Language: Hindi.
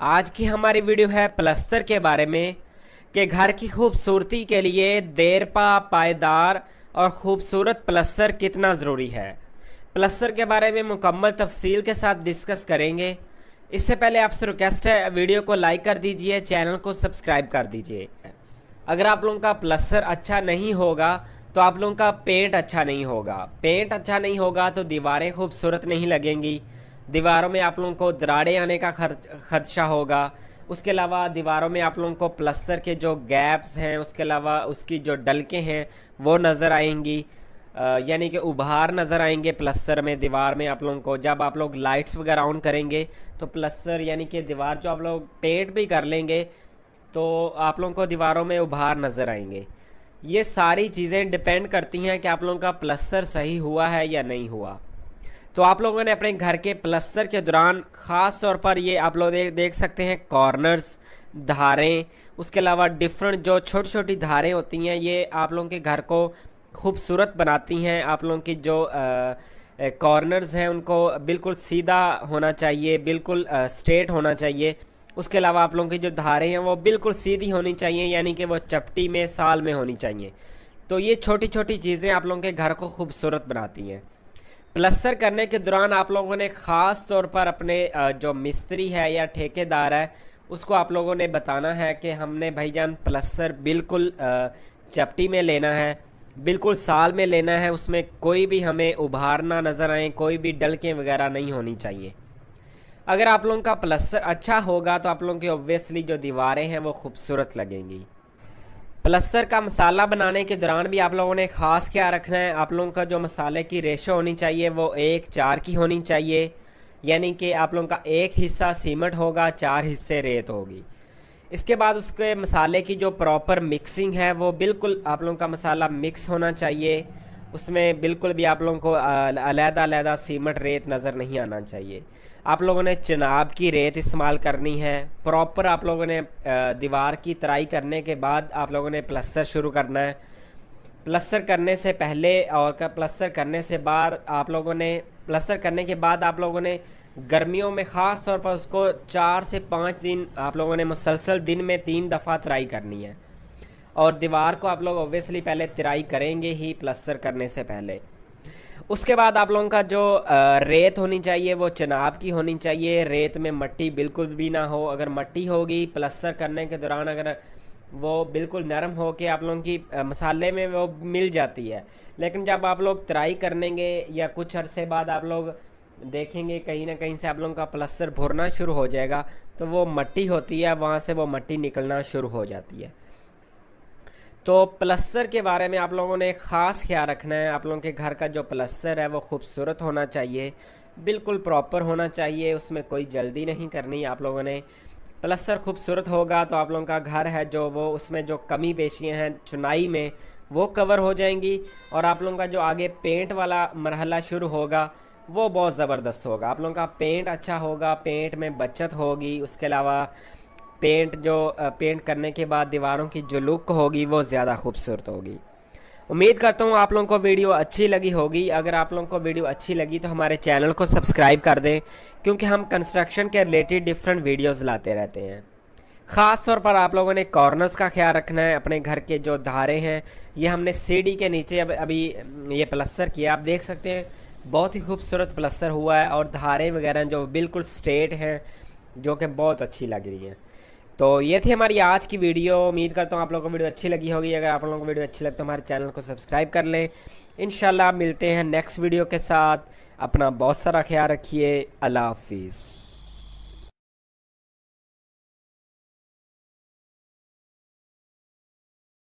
आज की हमारी वीडियो है प्लस्तर के बारे में कि घर की खूबसूरती के लिए देरपा पायदार और ख़ूबसूरत प्लस्तर कितना ज़रूरी है प्लस्तर के बारे में मुकम्मल तफसील के साथ डिस्कस करेंगे इससे पहले आपसे रिक्वेस्ट है वीडियो को लाइक कर दीजिए चैनल को सब्सक्राइब कर दीजिए अगर आप लोगों का प्लस्तर अच्छा नहीं होगा तो आप लोगों का पेंट अच्छा नहीं होगा पेंट अच्छा नहीं होगा तो दीवारें खूबसूरत नहीं लगेंगी दीवारों में आप लोगों को दराड़े आने का खर्च खदशा होगा उसके अलावा दीवारों में आप लोगों को प्लस्तर के जो गैप्स हैं उसके अलावा उसकी जो डलकें हैं वो नज़र आएंगी यानी कि उभार नज़र आएंगे प्लस्तर में दीवार में आप लोगों को जब आप लोग लाइट्स वगैरह ऑन करेंगे तो प्लस्तर यानी कि दीवार जो आप लोग पेंट भी कर लेंगे तो आप लोगों को दीवारों में उभार नज़र आएंगे ये सारी चीज़ें डिपेंड करती हैं कि आप लोगों का प्लस्तर सही हुआ है या नहीं हुआ तो आप लोगों ने अपने घर के प्लस्तर के दौरान ख़ास तौर पर ये आप लोग दे, देख सकते हैं कॉर्नर्स धारें उसके अलावा डिफरेंट जो छोटी छोटी धारें होती हैं ये आप लोगों के घर को खूबसूरत बनाती हैं आप लोगों की जो कॉर्नर्स हैं उनको बिल्कुल सीधा होना चाहिए बिल्कुल स्ट्रेट होना चाहिए उसके अलावा आप लोगों की जो धारें हैं वो बिल्कुल सीधी होनी चाहिए यानी कि वो चपटी में साल में होनी चाहिए तो ये छोटी छोटी चीज़ें आप लोगों के घर को खूबसूरत बनाती हैं प्लस्तर करने के दौरान आप लोगों ने ख़ास तौर पर अपने जो मिस्त्री है या ठेकेदार है उसको आप लोगों ने बताना है कि हमने भाई जान प्लस्तर बिल्कुल चपटी में लेना है बिल्कुल साल में लेना है उसमें कोई भी हमें उभारना नज़र आए कोई भी डलकें वगैरह नहीं होनी चाहिए अगर आप लोगों का प्लस्तर अच्छा होगा तो आप लोगों की ऑब्वियसली जो दीवारें हैं वो खूबसूरत लगेंगी प्लस्तर का मसाला बनाने के दौरान भी आप लोगों ने खास क्या रखना है आप लोगों का जो मसाले की रेशो होनी चाहिए वो एक चार की होनी चाहिए यानी कि आप लोगों का एक हिस्सा सीमेंट होगा चार हिस्से रेत होगी इसके बाद उसके मसाले की जो प्रॉपर मिक्सिंग है वो बिल्कुल आप लोगों का मसाला मिक्स होना चाहिए उसमें बिल्कुल भी आप लोगों को अलहदा अलहदा सीमेंट रेत नज़र नहीं आना चाहिए आप लोगों ने चनाब की रेत इस्तेमाल करनी है प्रॉपर आप लोगों ने दीवार की तराई करने के बाद आप लोगों ने प्लस्तर शुरू करना है प्लस्तर करने से पहले और का प्लस्तर करने से बाद आप लोगों ने प्लस्तर करने के बाद आप लोगों ने गर्मियों में ख़ास तौर पर उसको चार से पाँच दिन आप लोगों ने मुसलसल दिन में तीन दफ़ा तराई करनी है और दीवार को आप लोग ऑब्वियसली पहले तिराई करेंगे ही प्लस्तर करने से पहले उसके बाद आप लोगों का जो रेत होनी चाहिए वो चनाब की होनी चाहिए रेत में मट्टी बिल्कुल भी ना हो अगर मट्टी होगी प्लस्तर करने के दौरान अगर वो बिल्कुल नरम हो के आप लोगों की मसाले में वो मिल जाती है लेकिन जब आप लोग ट्राई करेंगे या कुछ अरसे बाद आप लोग देखेंगे कहीं ना कहीं से आप लोगों का प्लस्तर भुरना शुरू हो जाएगा तो वो मट्टी होती है वहाँ से वो मट्टी निकलना शुरू हो जाती है तो प्लस्तर के बारे में आप लोगों ने ख़ास ख्याल रखना है आप लोगों के घर का जो प्लस्तर है वो खूबसूरत होना चाहिए बिल्कुल प्रॉपर होना चाहिए उसमें कोई जल्दी नहीं करनी आप लोगों ने प्लस्तर खूबसूरत होगा तो आप लोगों का घर है जो वो उसमें जो कमी पेशियाँ हैं चुनाई में वो कवर हो जाएंगी और आप लोगों का जो आगे पेंट वाला मरहला शुरू होगा वो बहुत ज़बरदस्त होगा आप लोगों का पेंट अच्छा होगा पेंट में बचत होगी उसके अलावा पेंट जो पेंट करने के बाद दीवारों की जो लुक होगी वो ज़्यादा खूबसूरत होगी उम्मीद करता हूँ आप लोगों को वीडियो अच्छी लगी होगी अगर आप लोगों को वीडियो अच्छी लगी तो हमारे चैनल को सब्सक्राइब कर दें क्योंकि हम कंस्ट्रक्शन के रिलेटेड डिफरेंट वीडियोस लाते रहते हैं ख़ास तौर पर आप लोगों ने कॉर्नर्स का ख्याल रखना है अपने घर के जो धारे हैं ये हमने सीढ़ी के नीचे अब अभी ये प्लस्तर किया आप देख सकते हैं बहुत ही खूबसूरत प्लस्तर हुआ है और धारे वगैरह जो बिल्कुल स्ट्रेट हैं जो कि बहुत अच्छी लग रही हैं तो ये थी हमारी आज की वीडियो उम्मीद करता हूँ आप लोगों को वीडियो अच्छी लगी होगी अगर आप लोगों को वीडियो अच्छी लगे तो हमारे चैनल को सब्सक्राइब कर लें इन मिलते हैं नेक्स्ट वीडियो के साथ अपना बहुत सारा ख्याल रखिए अल्लाह हाफिज़